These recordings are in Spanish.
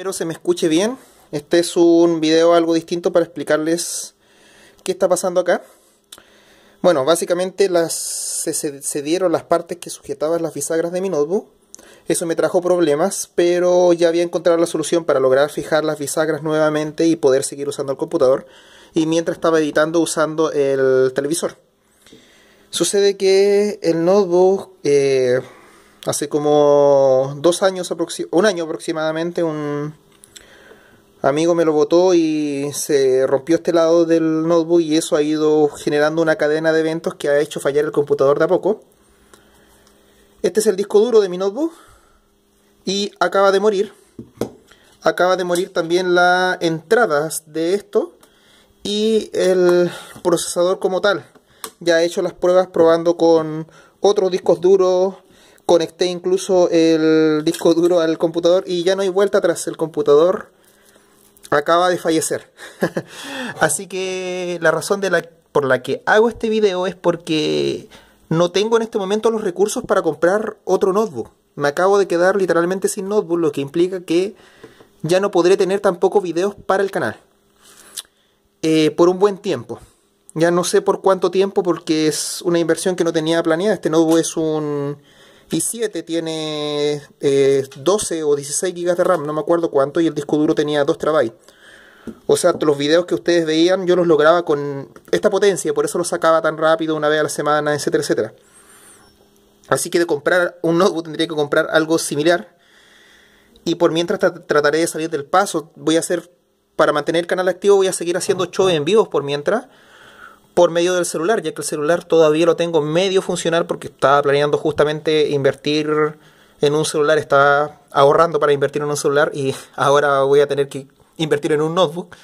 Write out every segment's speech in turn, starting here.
Espero se me escuche bien. Este es un video algo distinto para explicarles qué está pasando acá. Bueno, básicamente las, se, dieron las partes que sujetaban las bisagras de mi notebook. Eso me trajo problemas, pero ya había encontrado la solución para lograr fijar las bisagras nuevamente y poder seguir usando el computador. Y mientras estaba editando usando el televisor. Sucede que el notebook... Eh, hace como dos años un año aproximadamente, un amigo me lo botó y se rompió este lado del notebook y eso ha ido generando una cadena de eventos que ha hecho fallar el computador de a poco. Este es el disco duro de mi notebook y acaba de morir. Acaba de morir también las entradas de esto y el procesador como tal. Ya he hecho las pruebas probando con otros discos duros conecté incluso el disco duro al computador y ya no hay vuelta atrás, el computador acaba de fallecer. Así que la razón de la, por la que hago este video es porque no tengo en este momento los recursos para comprar otro notebook. Me acabo de quedar literalmente sin notebook, lo que implica que ya no podré tener tampoco videos para el canal. Eh, por un buen tiempo. Ya no sé por cuánto tiempo porque es una inversión que no tenía planeada. Este notebook es un y 7 tiene 12 eh, o 16 GB de RAM, no me acuerdo cuánto, y el disco duro tenía 2 TB. O sea, los videos que ustedes veían yo los lograba con esta potencia, por eso los sacaba tan rápido una vez a la semana, etcétera, etcétera. Así que de comprar un notebook tendría que comprar algo similar. Y por mientras trataré de salir del paso, voy a hacer, para mantener el canal activo, voy a seguir haciendo shows en vivos por mientras por medio del celular, ya que el celular todavía lo tengo medio funcional porque estaba planeando justamente invertir en un celular, estaba ahorrando para invertir en un celular y ahora voy a tener que invertir en un notebook.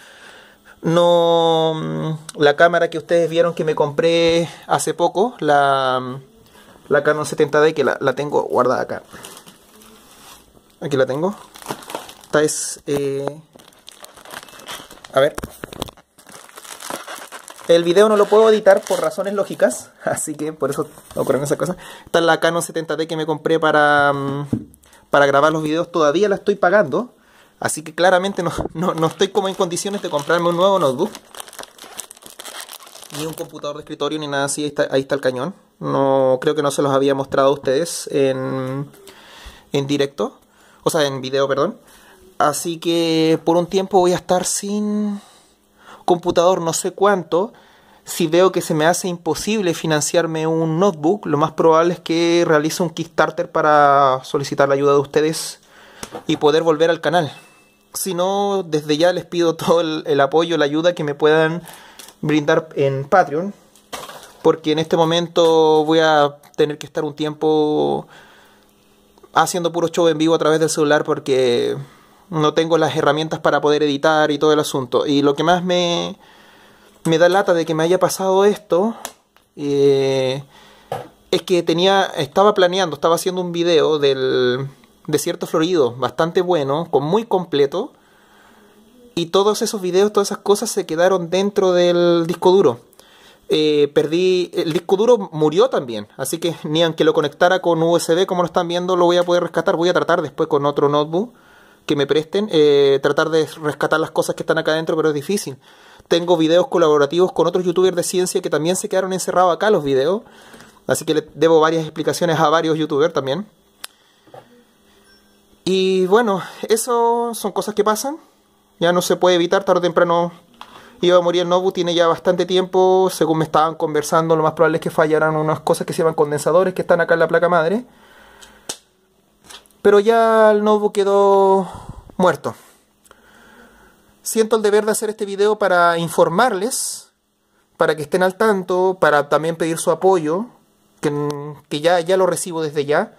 No, mm, la cámara que ustedes vieron que me compré hace poco, la, mm, la Canon 70D, que la, tengo guardada acá. Aquí la tengo. Esta es... Eh, a ver, el video no lo puedo editar por razones lógicas, así que por eso ocurren esas cosas. Está la Canon 70D que me compré para, mm, para grabar los videos, todavía la estoy pagando. Así que claramente no, no, estoy como en condiciones de comprarme un nuevo notebook. Ni un computador de escritorio ni nada así, ahí está, el cañón. No creo que no se los había mostrado a ustedes en, en directo. O sea, en video, perdón. Así que por un tiempo voy a estar sin computador no sé cuánto, si veo que se me hace imposible financiarme un notebook, lo más probable es que realice un Kickstarter para solicitar la ayuda de ustedes y poder volver al canal. Si no, desde ya les pido todo el, apoyo, la ayuda que me puedan brindar en Patreon, porque en este momento voy a tener que estar un tiempo haciendo puro show en vivo a través del celular porque no tengo las herramientas para poder editar y todo el asunto. Y lo que más me, da lata de que me haya pasado esto eh, es que tenía, estaba planeando, estaba haciendo un video del desierto florido, bastante bueno, con muy completo. Y todos esos videos, todas esas cosas se quedaron dentro del disco duro. Eh, perdí, el disco duro murió también, así que ni aunque lo conectara con USB como lo están viendo, lo voy a poder rescatar. Voy a tratar después con otro notebook que me presten, eh, tratar de rescatar las cosas que están acá adentro, pero es difícil. Tengo videos colaborativos con otros youtubers de ciencia que también se quedaron encerrados acá los videos. Así que le debo varias explicaciones a varios youtubers también. Y bueno, eso son cosas que pasan. Ya no se puede evitar, tarde o temprano iba a morir Nobu, tiene ya bastante tiempo. Según me estaban conversando, lo más probable es que fallaran unas cosas que se llaman condensadores que están acá en la placa madre. Pero ya el nuevo quedó muerto. Siento el deber de hacer este video para informarles, para que estén al tanto, para también pedir su apoyo, que, ya, ya lo recibo desde ya.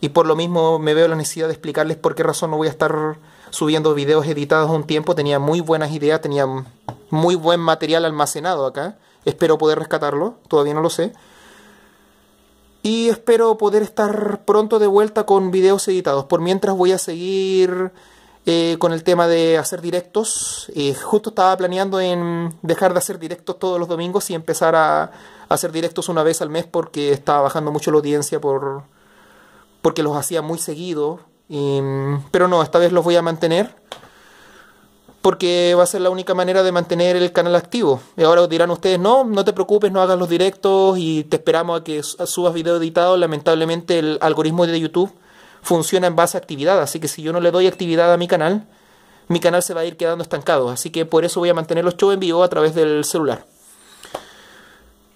Y por lo mismo me veo la necesidad de explicarles por qué razón no voy a estar subiendo videos editados un tiempo. Tenía muy buenas ideas, tenía muy buen material almacenado acá. Espero poder rescatarlo, todavía no lo sé. Y espero poder estar pronto de vuelta con videos editados. Por mientras voy a seguir eh, con el tema de hacer directos. Eh, justo estaba planeando en dejar de hacer directos todos los domingos y empezar a hacer directos una vez al mes porque estaba bajando mucho la audiencia por porque los hacía muy seguido. Em, pero no, esta vez los voy a mantener porque va a ser la única manera de mantener el canal activo. Y ahora dirán ustedes, no, no te preocupes, no hagas los directos y te esperamos a que subas video editado. Lamentablemente el algoritmo de YouTube funciona en base a actividad, así que si yo no le doy actividad a mi canal, mi canal se va a ir quedando estancado. Así que por eso voy a mantener los shows en vivo a través del celular.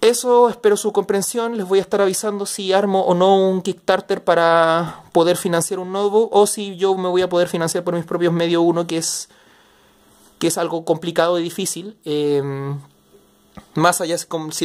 Eso, espero su comprensión. Les voy a estar avisando si armo o no un Kickstarter para poder financiar un nuevo o si yo me voy a poder financiar por mis propios medios uno que es que es algo complicado y difícil. Eh, más allá, como si